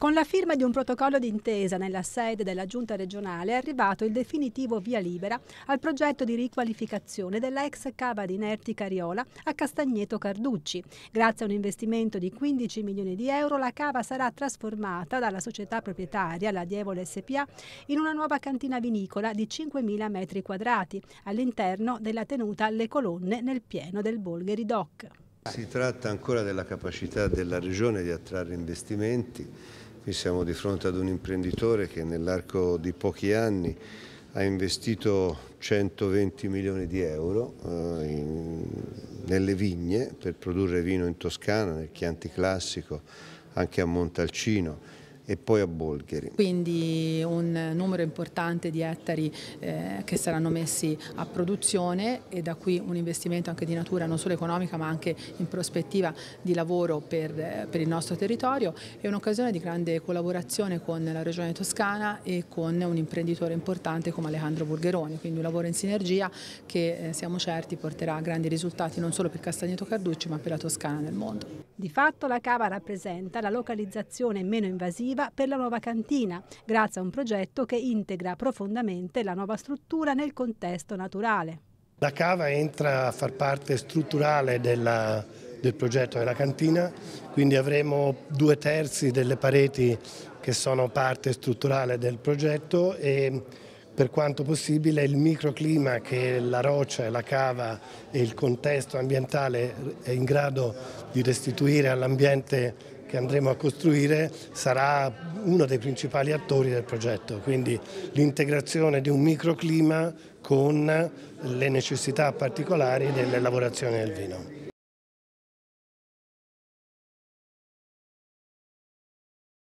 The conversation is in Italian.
Con la firma di un protocollo d'intesa nella sede della Giunta regionale è arrivato il definitivo via libera al progetto di riqualificazione della ex cava di Nerti Cariola a Castagneto Carducci. Grazie a un investimento di 15 milioni di euro la cava sarà trasformata dalla società proprietaria, la Dievole SPA, in una nuova cantina vinicola di 5.000 metri quadrati all'interno della tenuta Le Colonne nel pieno del Bolgheri Dock. Si tratta ancora della capacità della Regione di attrarre investimenti Qui siamo di fronte ad un imprenditore che nell'arco di pochi anni ha investito 120 milioni di euro eh, in, nelle vigne per produrre vino in Toscana, nel Chianti Classico, anche a Montalcino e poi a Bolgheri. Quindi un numero importante di ettari eh, che saranno messi a produzione e da qui un investimento anche di natura non solo economica ma anche in prospettiva di lavoro per, eh, per il nostro territorio e un'occasione di grande collaborazione con la Regione Toscana e con un imprenditore importante come Alejandro Burgheroni, quindi un lavoro in sinergia che eh, siamo certi porterà grandi risultati non solo per Castagneto Carducci ma per la Toscana nel mondo. Di fatto la cava rappresenta la localizzazione meno invasiva Genova per la nuova cantina, grazie a un progetto che integra profondamente la nuova struttura nel contesto naturale. La cava entra a far parte strutturale della, del progetto della cantina, quindi avremo due terzi delle pareti che sono parte strutturale del progetto e per quanto possibile il microclima che la roccia, la cava e il contesto ambientale è in grado di restituire all'ambiente che andremo a costruire sarà uno dei principali attori del progetto, quindi l'integrazione di un microclima con le necessità particolari delle lavorazioni del vino.